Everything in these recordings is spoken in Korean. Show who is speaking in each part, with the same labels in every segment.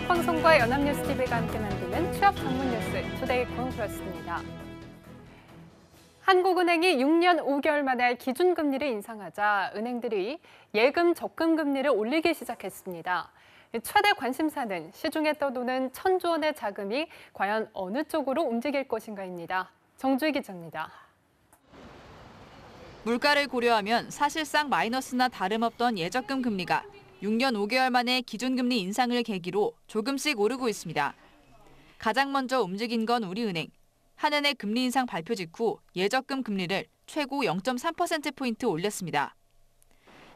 Speaker 1: 한국방송과 연합뉴스TV가 함께 만드는 취업 전문 뉴스 투데이콘 그렇습니다. 한국은행이 6년 5개월 만에 기준금리를 인상하자 은행들이 예금 적금 금리를 올리기 시작했습니다. 최대 관심사는 시중에 떠도는 천조 원의 자금이 과연 어느 쪽으로 움직일 것인가입니다. 정주희 기자입니다.
Speaker 2: 물가를 고려하면 사실상 마이너스나 다름없던 예적금 금리가 6년 5개월 만에 기준금리 인상을 계기로 조금씩 오르고 있습니다. 가장 먼저 움직인 건 우리은행. 한은의 금리 인상 발표 직후 예적금 금리를 최고 0.3%포인트 올렸습니다.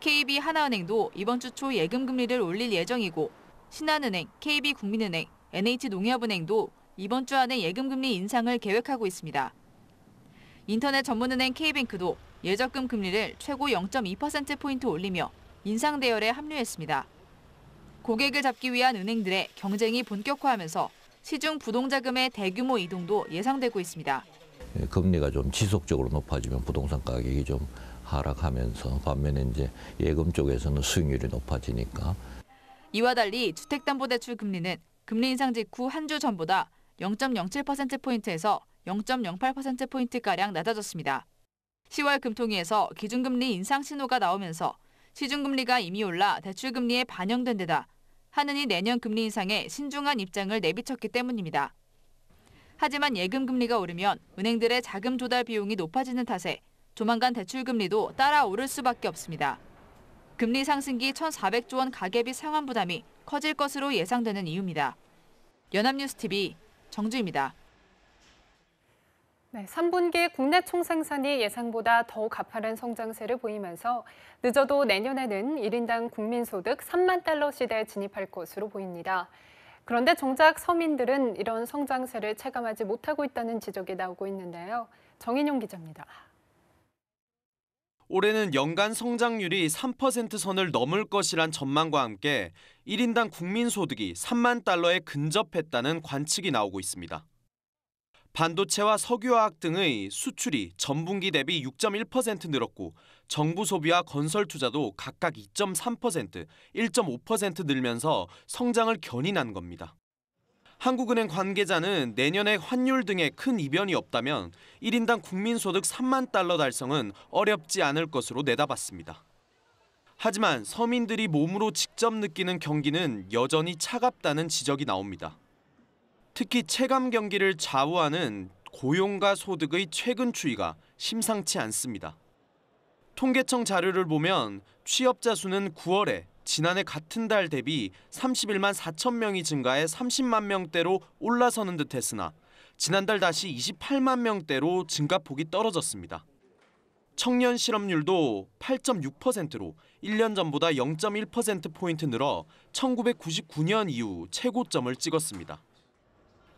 Speaker 2: KB 하나은행도 이번 주 초 예금 금리를 올릴 예정이고 신한은행, KB국민은행, NH농협은행도 이번 주 안에 예금 금리 인상을 계획하고 있습니다. 인터넷 전문은행 K뱅크도 예적금 금리를 최고 0.2%포인트 올리며 인상 대열에 합류했습니다. 고객을 잡기 위한 은행들의 경쟁이 본격화하면서 시중 부동자금의 대규모 이동도 예상되고 있습니다.
Speaker 3: 예, 금리가 좀 지속적으로 높아지면 부동산 가격이 좀 하락하면서 반면에 이제 예금 쪽에서는 수익률이 높아지니까
Speaker 2: 이와 달리 주택담보대출 금리는 금리 인상 직후 한 주 전보다 0.07%포인트에서 0.08%포인트가량 낮아졌습니다. 10월 금통위에서 기준금리 인상 신호가 나오면서 시중금리가 이미 올라 대출금리에 반영된 데다 하느니 내년 금리 인상에 신중한 입장을 내비쳤기 때문입니다. 하지만 예금 금리가 오르면 은행들의 자금 조달 비용이 높아지는 탓에 조만간 대출 금리도 따라 오를 수밖에 없습니다. 금리 상승기 1,400조 원 가계비 상환 부담이 커질 것으로 예상되는 이유입니다. 연합뉴스 TV 정주입니다.
Speaker 1: 3분기 국내 총생산이 예상보다 더 가파른 성장세를 보이면서 늦어도 내년에는 1인당 국민소득 3만 달러 시대에 진입할 것으로 보입니다. 그런데 정작 서민들은 이런 성장세를 체감하지 못하고 있다는 지적이 나오고 있는데요. 정인용 기자입니다.
Speaker 4: 올해는 연간 성장률이 3% 선을 넘을 것이란 전망과 함께 1인당 국민소득이 3만 달러에 근접했다는 관측이 나오고 있습니다. 반도체와 석유화학 등의 수출이 전분기 대비 6.1% 늘었고 정부 소비와 건설 투자도 각각 2.3%, 1.5% 늘면서 성장을 견인한 겁니다. 한국은행 관계자는 내년에 환율 등에큰 이변이 없다면 1인당 국민소득 3만 달러 달성은 어렵지 않을 것으로 내다봤습니다. 하지만 서민들이 몸으로 직접 느끼는 경기는 여전히 차갑다는 지적이 나옵니다. 특히 체감 경기를 좌우하는 고용과 소득의 최근 추이가 심상치 않습니다. 통계청 자료를 보면 취업자 수는 9월에 지난해 같은 달 대비 31만 4천 명이 증가해 30만 명대로 올라서는 듯 했으나 지난달 다시 28만 명대로 증가폭이 떨어졌습니다. 청년 실업률도 8.6%로 1년 전보다 0.1%포인트 늘어 1999년 이후 최고점을 찍었습니다.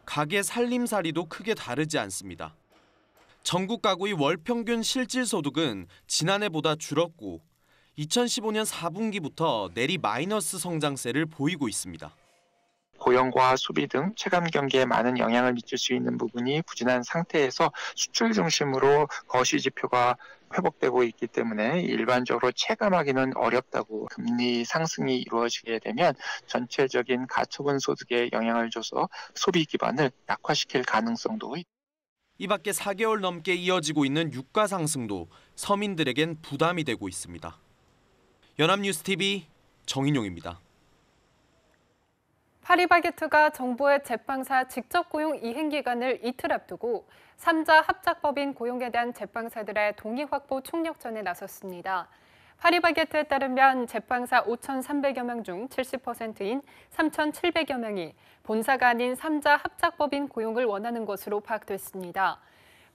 Speaker 4: 가게 살림살이도 크게 다르지 않습니다. 전국 가구의 월 평균 실질 소득은 지난해보다 줄었고 2015년 4분기부터 내리 마이너스 성장세를 보이고 있습니다.
Speaker 5: 고용과 소비 등 체감 경기에 많은 영향을 미칠 수 있는 부분이 부진한 상태에서 수출 중심으로 거시 지표가 회복되고 있기 때문에 일반적으로 체감하기는 어렵다고 금리 상승이 이루어지게 되면 전체적인 가처분 소득에 영향을 줘서 소비 기반을 약화시킬 가능성도
Speaker 4: 있다. 이 밖에 4개월 넘게 이어지고 있는 유가 상승도 서민들에겐 부담이 되고 있습니다. 연합뉴스TV 정인용입니다.
Speaker 1: 파리바게트가 정부의 제빵사 직접 고용 이행 기간을 이틀 앞두고 3자 합작법인 고용에 대한 제빵사들의 동의 확보 총력전에 나섰습니다. 파리바게트에 따르면 재판사 5,300여 명 중 70%인 3,700여 명이 본사가 아닌 3자 합작법인 고용을 원하는 것으로 파악됐습니다.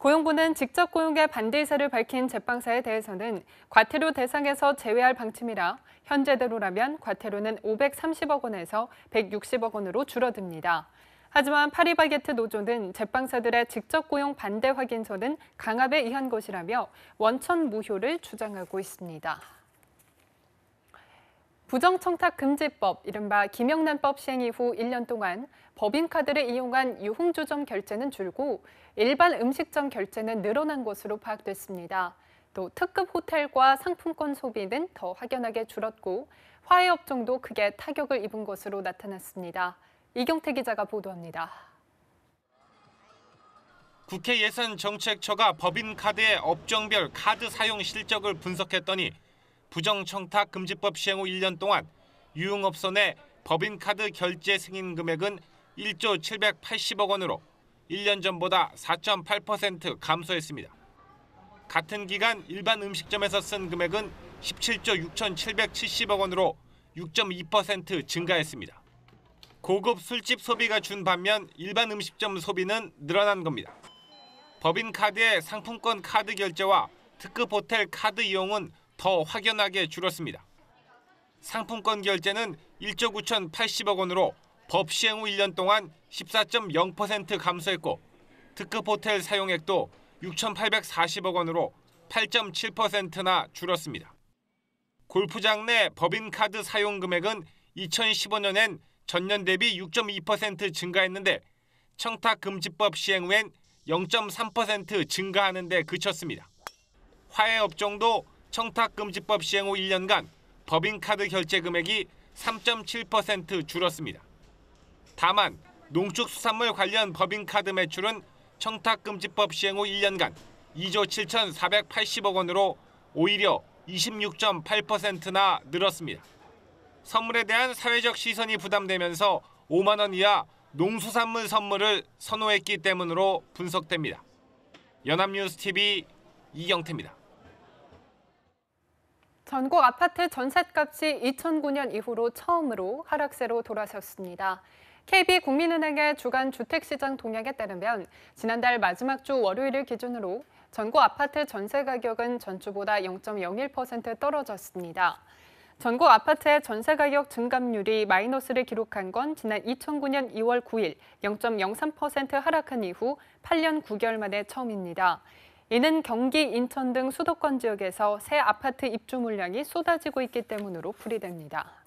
Speaker 1: 고용부는 직접 고용의 반대 의사를 밝힌 제빵사에 대해서는 과태료 대상에서 제외할 방침이라 현재대로라면 과태료는 530억 원에서 160억 원으로 줄어듭니다. 하지만 파리바게트 노조는 제빵사들의 직접 고용 반대 확인서는 강압에 의한 것이라며 원천 무효를 주장하고 있습니다. 부정청탁금지법, 이른바 김영란법 시행 이후 1년 동안 법인카드를 이용한 유흥주점 결제는 줄고 일반 음식점 결제는 늘어난 것으로 파악됐습니다. 또 특급 호텔과 상품권 소비는 더 확연하게 줄었고 화해업종도 크게 타격을 입은 것으로 나타났습니다. 이경태 기자가 보도합니다.
Speaker 3: 국회 예산정책처가 법인카드의 업종별 카드 사용 실적을 분석했더니 부정청탁 금지법 시행 후 1년 동안 유흥업소 내 법인카드 결제 승인 금액은 1조 780억 원으로 1년 전보다 4.8% 감소했습니다. 같은 기간 일반 음식점에서 쓴 금액은 17조 6,770억 원으로 6.2% 증가했습니다. 고급 술집 소비가 준 반면 일반 음식점 소비는 늘어난 겁니다. 법인 카드의 상품권 카드 결제와 특급 호텔 카드 이용은 더 확연하게 줄었습니다. 상품권 결제는 1조 9,080억 원으로 법 시행 후 1년 동안 14.0% 감소했고 특급 호텔 사용액도 6,840억 원으로 8.7%나 줄었습니다. 골프장 내 법인카드 사용 금액은 2015년엔 전년 대비 6.2% 증가했는데 청탁금지법 시행 후엔 0.3% 증가하는 데 그쳤습니다. 화훼업종도 청탁금지법 시행 후 1년간 법인카드 결제 금액이 3.7% 줄었습니다. 다만 농축수산물 관련 법인카드 매출은 청탁금지법 시행 후 1년간 2조 7,480억 원으로 오히려 26.8%나 늘었습니다. 선물에 대한 사회적 시선이 부담되면서 5만 원 이하 농수산물 선물을 선호했기 때문으로 분석됩니다. 연합뉴스TV 이경태입니다.
Speaker 1: 전국 아파트 전셋값이 2009년 이후로 처음으로 하락세로 돌아섰습니다. KB국민은행의 주간 주택시장 동향에 따르면 지난달 마지막 주 월요일을 기준으로 전구 아파트 전세 가격은 전주보다 0.01% 떨어졌습니다. 전국 아파트의 전세 가격 증감률이 마이너스를 기록한 건 지난 2009년 2월 9일 0.03% 하락한 이후 8년 9개월 만에 처음입니다. 이는 경기, 인천 등 수도권 지역에서 새 아파트 입주 물량이 쏟아지고 있기 때문으로 풀이됩니다.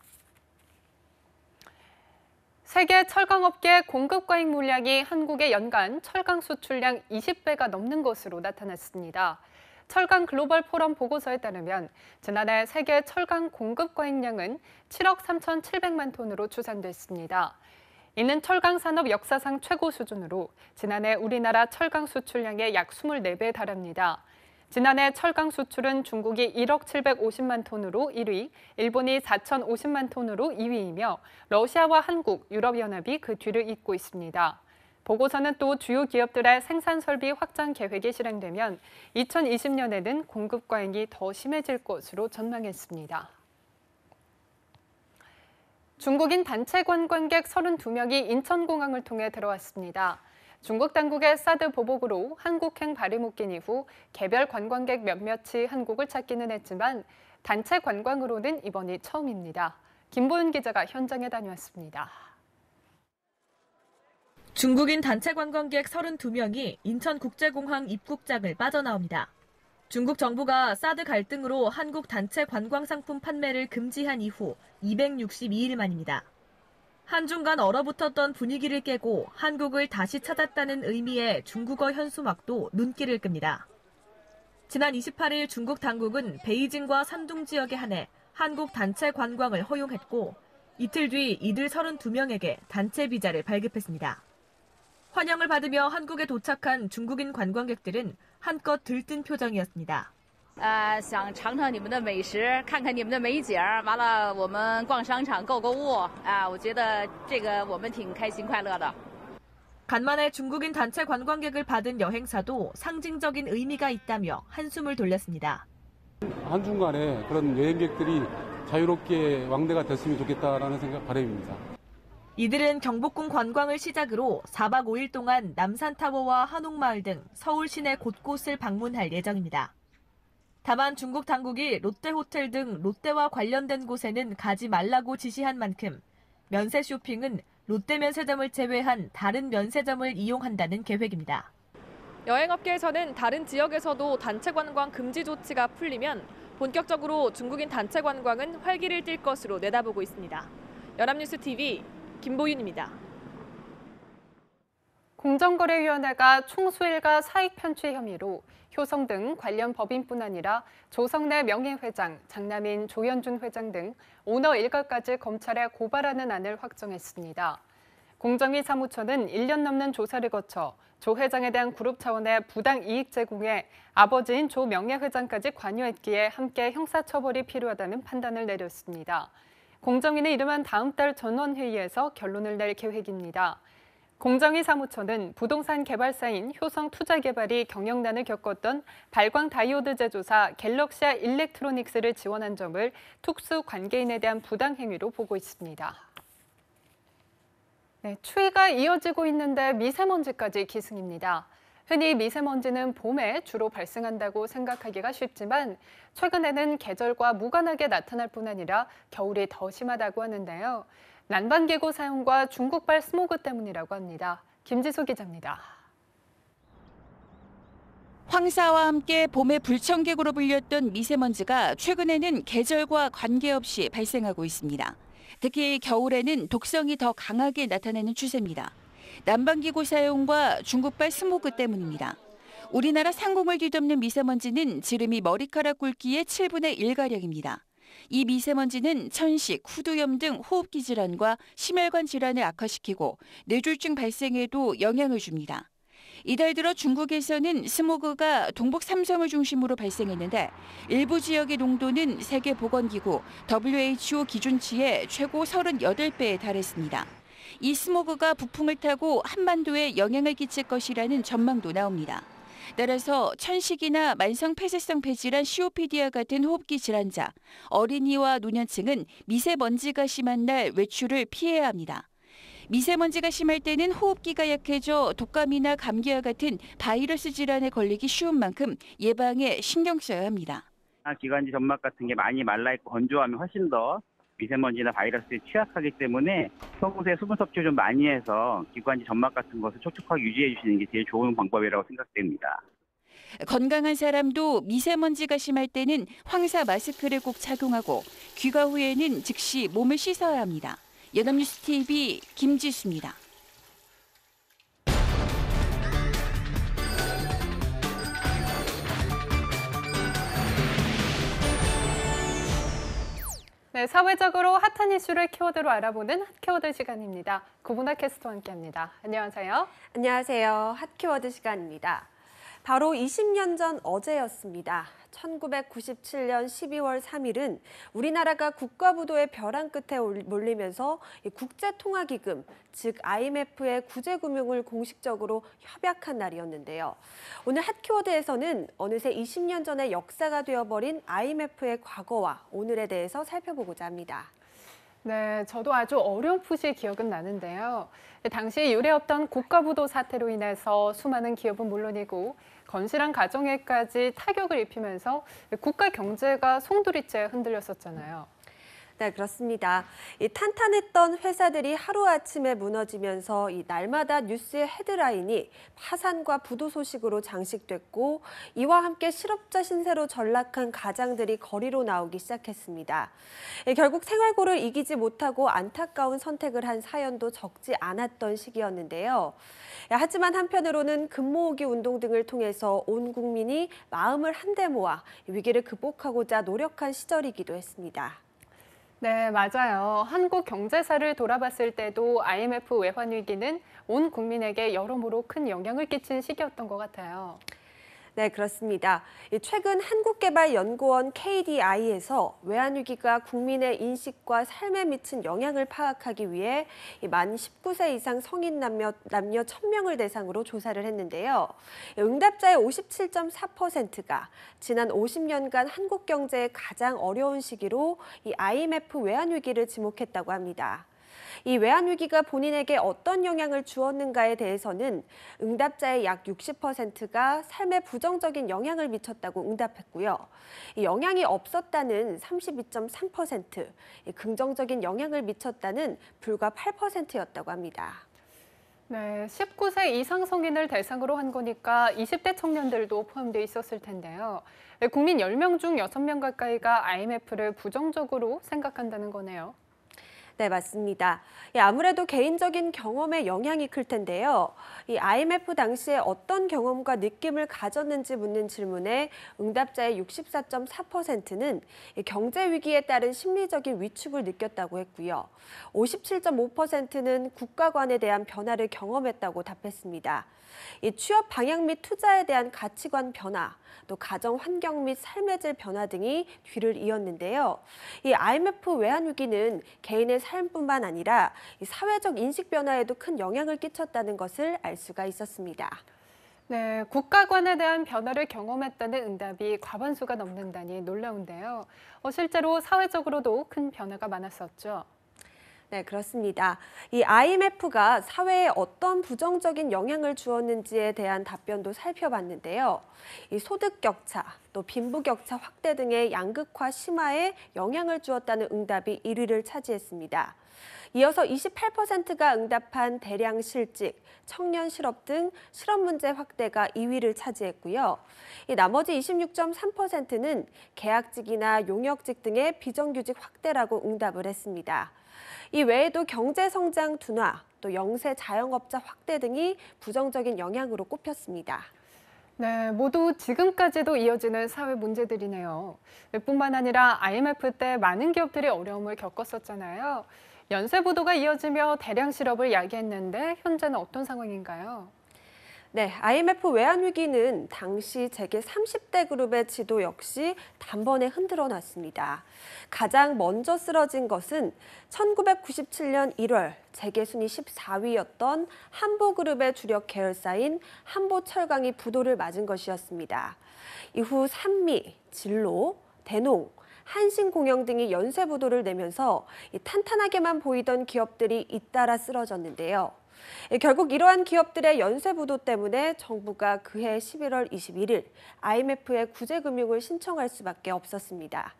Speaker 1: 세계 철강업계 공급 과잉 물량이 한국의 연간 철강 수출량 20배가 넘는 것으로 나타났습니다. 철강 글로벌 포럼 보고서에 따르면 지난해 세계 철강 공급 과잉량은 7억 3,700만 톤으로 추산됐습니다. 이는 철강 산업 역사상 최고 수준으로 지난해 우리나라 철강 수출량의 약 24배에 달합니다. 지난해 철강 수출은 중국이 1억 750만 톤으로 1위, 일본이 4,050만 톤으로 2위이며 러시아와 한국, 유럽연합이 그 뒤를 잇고 있습니다. 보고서는 또 주요 기업들의 생산 설비 확장 계획이 실행되면 2020년에는 공급 과잉이 더 심해질 것으로 전망했습니다. 중국인 단체 관광객 32명이 인천공항을 통해 들어왔습니다. 중국 당국의 사드 보복으로 한국행 발이 묶인 이후 개별 관광객 몇몇이 한국을 찾기는 했지만 단체 관광으로는 이번이 처음입니다. 김보윤 기자가 현장에 다녀왔습니다.
Speaker 5: 중국인 단체 관광객 32명이 인천국제공항 입국장을 빠져나옵니다. 중국 정부가 사드 갈등으로 한국 단체 관광 상품 판매를 금지한 이후 262일 만입니다. 한중간 얼어붙었던 분위기를 깨고 한국을 다시 찾았다는 의미의 중국어 현수막도 눈길을 끕니다. 지난 28일 중국 당국은 베이징과 산둥 지역에 한해 한국 단체 관광을 허용했고 이틀 뒤 이들 32명에게 단체 비자를 발급했습니다. 환영을 받으며 한국에 도착한 중국인 관광객들은 한껏 들뜬 표정이었습니다. 呃想尝尝你们的美食看看你们的美景完了我们逛商场购购物啊我觉得这个我们挺开心快乐的 간만에 중국인 단체 관광객을 받은 여행사도 상징적인 의미가 있다며 한숨을 돌렸습니다.
Speaker 3: 한중간에 그런 여행객들이 자유롭게 왕래가 됐으면 좋겠다라는 생각 바람입니다.
Speaker 5: 이들은 경복궁 관광을 시작으로 4박 5일 동안 남산타워와 한옥마을 등 서울 시내 곳곳을 방문할 예정입니다. 다만 중국 당국이 롯데호텔 등 롯데와 관련된 곳에는 가지 말라고 지시한 만큼 면세 쇼핑은 롯데 면세점을 제외한 다른 면세점을 이용한다는 계획입니다. 여행업계에서는 다른 지역에서도 단체 관광 금지 조치가 풀리면 본격적으로 중국인 단체 관광은 활기를 띨 것으로 내다보고 있습니다. 연합뉴스 TV 김보윤입니다.
Speaker 1: 공정거래위원회가 총수일가 사익 편취 혐의로 효성 등 관련 법인뿐 아니라 조성래 명예회장, 장남인 조현준 회장 등 오너 일가까지 검찰에 고발하는 안을 확정했습니다. 공정위 사무처는 1년 넘는 조사를 거쳐 조 회장에 대한 그룹 차원의 부당 이익 제공에 아버지인 조 명예회장까지 관여했기에 함께 형사처벌이 필요하다는 판단을 내렸습니다. 공정위는 이름한 다음 달 전원회의에서 결론을 낼 계획입니다. 공정위 사무처는 부동산 개발사인 효성 투자개발이 경영난을 겪었던 발광 다이오드 제조사 갤럭시아 일렉트로닉스를 지원한 점을 특수 관계인에 대한 부당 행위로 보고 있습니다. 네, 추위가 이어지고 있는데 미세먼지까지 기승입니다. 흔히 미세먼지는 봄에 주로 발생한다고 생각하기가 쉽지만 최근에는 계절과 무관하게 나타날 뿐 아니라 겨울이 더 심하다고 하는데요. 난방기구 사용과 중국발 스모그 때문이라고 합니다. 김지수 기자입니다.
Speaker 6: 황사와 함께 봄의 불청객으로 불렸던 미세먼지가 최근에는 계절과 관계없이 발생하고 있습니다. 특히 겨울에는 독성이 더 강하게 나타나는 추세입니다. 난방기구 사용과 중국발 스모그 때문입니다. 우리나라 상공을 뒤덮는 미세먼지는 지름이 머리카락 굵기의 7분의 1가량입니다. 이 미세먼지는 천식, 후두염 등 호흡기 질환과 심혈관 질환을 악화시키고 뇌졸중 발생에도 영향을 줍니다. 이달 들어 중국에서는 스모그가 동북 삼성을 중심으로 발생했는데 일부 지역의 농도는 세계보건기구 WHO 기준치의 최고 38배에 달했습니다. 이 스모그가 북풍을 타고 한반도에 영향을 끼칠 것이라는 전망도 나옵니다. 따라서 천식이나 만성 폐쇄성폐 질환 COPD와 같은 호흡기 질환자, 어린이와 노년층은 미세먼지가 심한 날 외출을 피해야 합니다. 미세먼지가 심할 때는 호흡기가 약해져 독감이나 감기와 같은 바이러스 질환에 걸리기 쉬운 만큼 예방에 신경 써야 합니다.
Speaker 3: 아, 기관지 점막 같은 게 많이 말라 있고 건조하면 훨씬 더 미세먼지나 바이러스에 취약하기 때문에 평소에 수분 섭취를 좀 많이 해서 기관지 점막 같은 것을 촉촉하게 유지해 주시는 게 제일 좋은 방법이라고 생각됩니다.
Speaker 6: 건강한 사람도 미세먼지가 심할 때는 황사 마스크를 꼭 착용하고 귀가 후에는 즉시 몸을 씻어야 합니다. 연합뉴스 TV 김지수입니다.
Speaker 1: 네, 사회적으로 핫한 이슈를 키워드로 알아보는 핫 키워드
Speaker 7: 시간입니다. 구분화 캐스터와 함께합니다. 안녕하세요. 안녕하세요. 핫 키워드 시간입니다. 바로 20년 전 어제였습니다. 1997년 12월 3일은 우리나라가 국가부도의 벼랑 끝에 몰리면서 국제통화기금, 즉 IMF의 구제금융을 공식적으로 협약한 날이었는데요. 오늘 핫키워드에서는 어느새 20년 전의 역사가 되어버린 IMF의 과거와 오늘에 대해서 살펴보고자 합니다. 네, 저도 아주 어렴풋이
Speaker 1: 기억은 나는데요. 당시 유례없던 국가부도 사태로 인해서 수많은 기업은 물론이고 건실한 가정에까지 타격을 입히면서 국가 경제가
Speaker 7: 송두리째 흔들렸었잖아요. 네, 그렇습니다. 이 탄탄했던 회사들이 하루아침에 무너지면서 이 날마다 뉴스의 헤드라인이 파산과 부도 소식으로 장식됐고 이와 함께 실업자 신세로 전락한 가장들이 거리로 나오기 시작했습니다. 예, 결국 생활고를 이기지 못하고 안타까운 선택을 한 사연도 적지 않았던 시기였는데요. 예, 하지만 한편으로는 금모으기 운동 등을 통해서 온 국민이 마음을 한데 모아 위기를 극복하고자 노력한 시절이기도 했습니다. 네,
Speaker 1: 맞아요. 한국 경제사를 돌아봤을 때도 IMF 외환위기는 온 국민에게 여러모로 큰 영향을 끼친 시기였던 것 같아요.
Speaker 7: 네, 그렇습니다. 최근 한국개발연구원 KDI에서 외환위기가 국민의 인식과 삶에 미친 영향을 파악하기 위해 만 19세 이상 성인 남녀, 남녀 1000명을 대상으로 조사를 했는데요. 응답자의 57.4%가 지난 50년간 한국 경제의 가장 어려운 시기로 이 IMF 외환위기를 지목했다고 합니다. 이 외환 위기가 본인에게 어떤 영향을 주었는가에 대해서는 응답자의 약 60%가 삶에 부정적인 영향을 미쳤다고 응답했고요. 영향이 없었다는 32.3%, 긍정적인 영향을 미쳤다는 불과 8%였다고 합니다.
Speaker 1: 네, 19세 이상 성인을 대상으로 한 거니까 20대 청년들도 포함되 있었을 텐데요. 네, 국민 10명 중 6명 가까이가
Speaker 7: IMF를 부정적으로 생각한다는 거네요. 네, 맞습니다. 예, 아무래도 개인적인 경험에 영향이 클 텐데요. 이 IMF 당시에 어떤 경험과 느낌을 가졌는지 묻는 질문에 응답자의 64.4%는 경제 위기에 따른 심리적인 위축을 느꼈다고 했고요. 57.5%는 국가관에 대한 변화를 경험했다고 답했습니다. 이 취업 방향 및 투자에 대한 가치관 변화, 또 가정 환경 및 삶의 질 변화 등이 뒤를 이었는데요. 이 IMF 외환 위기는 개인의 삶뿐만 아니라 사회적 인식 변화에도 큰 영향을 끼쳤다는 것을 알 수가 있었습니다.
Speaker 1: 네, 국가관에 대한 변화를 경험했다는 응답이 과반수가 넘는다니 놀라운데요. 어, 실제로 사회적으로도 큰 변화가 많았었죠.
Speaker 7: 네, 그렇습니다. 이 IMF가 사회에 어떤 부정적인 영향을 주었는지에 대한 답변도 살펴봤는데요. 이 소득 격차, 또 빈부격차 확대 등의 양극화 심화에 영향을 주었다는 응답이 1위를 차지했습니다. 이어서 28%가 응답한 대량 실직, 청년 실업 등 실업 문제 확대가 2위를 차지했고요. 이 나머지 26.3%는 계약직이나 용역직 등의 비정규직 확대라고 응답을 했습니다. 이 외에도 경제 성장 둔화, 또 영세 자영업자 확대 등이 부정적인 영향으로 꼽혔습니다.
Speaker 1: 네, 모두 지금까지도 이어지는 사회 문제들이네요. 뿐만 아니라 IMF 때 많은 기업들이 어려움을 겪었었잖아요. 연쇄 보도가 이어지며
Speaker 7: 대량 실업을 야기했는데 현재는 어떤 상황인가요? 네, IMF 외환위기는 당시 세계 30대 그룹의 지도 역시 단번에 흔들어 놨습니다. 가장 먼저 쓰러진 것은 1997년 1월 세계 순위 14위였던 한보그룹의 주력 계열사인 한보철강이 부도를 맞은 것이었습니다. 이후 산미, 진로, 대농, 한신공영 등이 연쇄 부도를 내면서 탄탄하게만 보이던 기업들이 잇따라 쓰러졌는데요. 예, 결국 이러한 기업들의 연쇄 부도 때문에 정부가 그해 11월 21일 IMF에 구제 금융을 신청할 수밖에 없었습니다.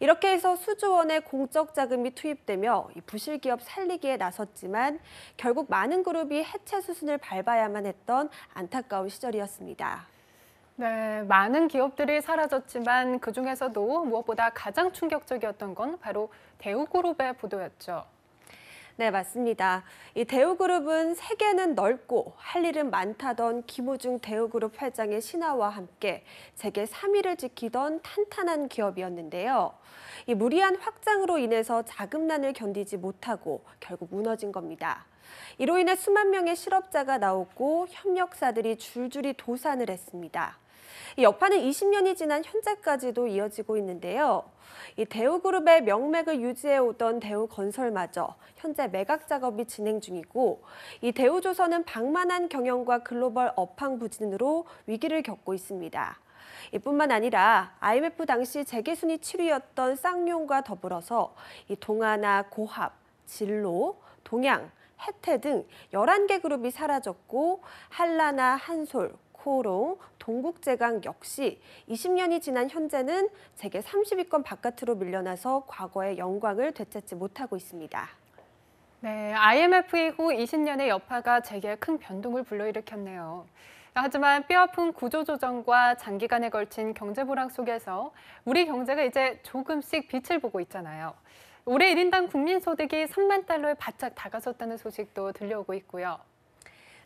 Speaker 7: 이렇게 해서 수조 원의 공적 자금이 투입되며 부실 기업 살리기에 나섰지만 결국 많은 그룹이 해체 수순을 밟아야만 했던 안타까운 시절이었습니다. 네, 많은 기업들이 사라졌지만 그중에서도 무엇보다 가장 충격적이었던 건 바로 대우그룹의 부도였죠. 네, 맞습니다. 이 대우그룹은 세계는 넓고 할 일은 많다던 김호중 대우그룹 회장의 신화와 함께 세계 3위를 지키던 탄탄한 기업이었는데요. 이 무리한 확장으로 인해서 자금난을 견디지 못하고 결국 무너진 겁니다. 이로 인해 수만 명의 실업자가 나오고 협력사들이 줄줄이 도산을 했습니다. 여파는 20년이 지난 현재까지도 이어지고 있는데요. 이 대우그룹의 명맥을 유지해오던 대우건설마저 현재 매각 작업이 진행 중이고 이 대우조선은 방만한 경영과 글로벌 업황 부진으로 위기를 겪고 있습니다. 이뿐만 아니라 IMF 당시 재계순위 7위였던 쌍용과 더불어서 이 동아나 고합, 진로, 동양, 해태 등 11개 그룹이 사라졌고 한라나 한솔, 포로, 동국제강 역시 20년이 지난 현재는 세계 30위권 바깥으로 밀려나서 과거의 영광을 되찾지 못하고 있습니다.
Speaker 1: 네, IMF 이후 20년의 여파가 재계에 큰 변동을 불러일으켰네요. 하지만 뼈아픈 구조조정과 장기간에 걸친 경제불황 속에서 우리 경제가 이제 조금씩 빛을 보고 있잖아요. 올해 1인당 국민소득이 3만 달러에 바짝 다가섰다는
Speaker 7: 소식도 들려오고 있고요.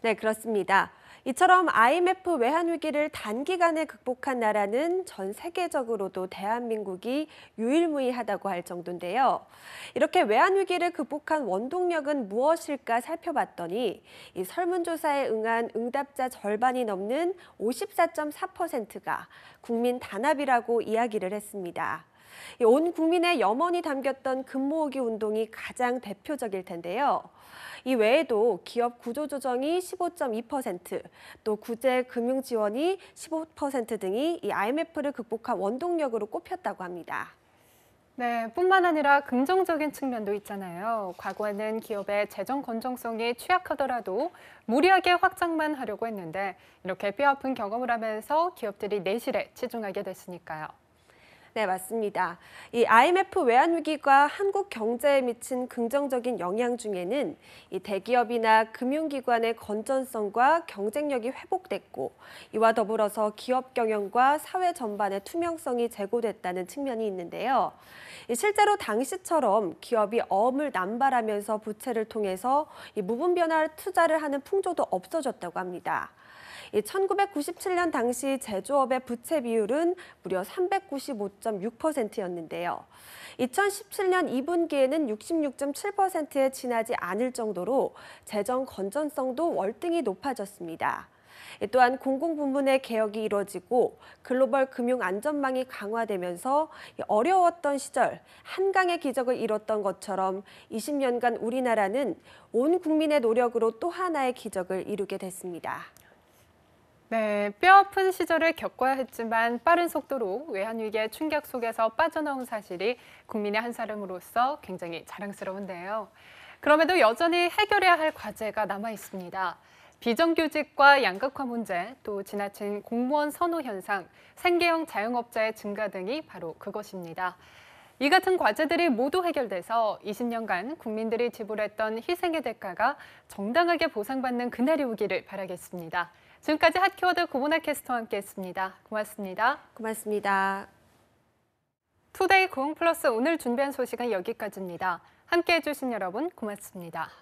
Speaker 7: 네, 그렇습니다. 이처럼 IMF 외환 위기를 단기간에 극복한 나라는 전 세계적으로도 대한민국이 유일무이하다고 할 정도인데요. 이렇게 외환 위기를 극복한 원동력은 무엇일까 살펴봤더니 이 설문조사에 응한 응답자 절반이 넘는 54.4%가 국민 단합이라고 이야기를 했습니다. 예, 온 국민의 염원이 담겼던 근무오기 운동이 가장 대표적일 텐데요. 이 외에도 기업 구조조정이 15.2%, 또 구제 금융 지원이 15% 등이 이 IMF를 극복한 원동력으로 꼽혔다고 합니다. 네, 뿐만 아니라 긍정적인 측면도 있잖아요. 과거에는 기업의
Speaker 1: 재정 건전성이 취약하더라도 무리하게 확장만 하려고 했는데 이렇게 뼈아픈
Speaker 7: 경험을 하면서 기업들이 내실에 치중하게 됐으니까요. 네, 맞습니다. 이 IMF 외환 위기가 한국 경제에 미친 긍정적인 영향 중에는 이 대기업이나 금융기관의 건전성과 경쟁력이 회복됐고 이와 더불어서 기업 경영과 사회 전반의 투명성이 제고됐다는 측면이 있는데요. 실제로 당시처럼 기업이 어음을 남발하면서 부채를 통해서 이 무분별한 투자를 하는 풍조도 없어졌다고 합니다. 1997년 당시 제조업의 부채 비율은 무려 395.6%였는데요. 2017년 2분기에는 66.7%에 지나지 않을 정도로 재정 건전성도 월등히 높아졌습니다. 또한 공공부문의 개혁이 이뤄지고 글로벌 금융 안전망이 강화되면서 어려웠던 시절 한강의 기적을 이뤘던 것처럼 20년간 우리나라는 온 국민의 노력으로 또 하나의 기적을 이루게 됐습니다. 네,
Speaker 1: 뼈아픈 시절을 겪어야 했지만 빠른 속도로 외환 위기의 충격 속에서 빠져나온 사실이 국민의 한 사람으로서 굉장히 자랑스러운데요. 그럼에도 여전히 해결해야 할 과제가 남아 있습니다. 비정규직과 양극화 문제, 또 지나친 공무원 선호 현상, 생계형 자영업자의 증가 등이 바로 그것입니다. 이 같은 과제들이 모두 해결돼서 20년간 국민들이 지불했던 희생의 대가가 정당하게 보상받는 그날이 오기를 바라겠습니다. 지금까지 핫 키워드 구보나 캐스터와 함께했습니다. 고맙습니다. 고맙습니다. 투데이 고흥 플러스 오늘 준비한 소식은 여기까지입니다. 함께해 주신 여러분 고맙습니다.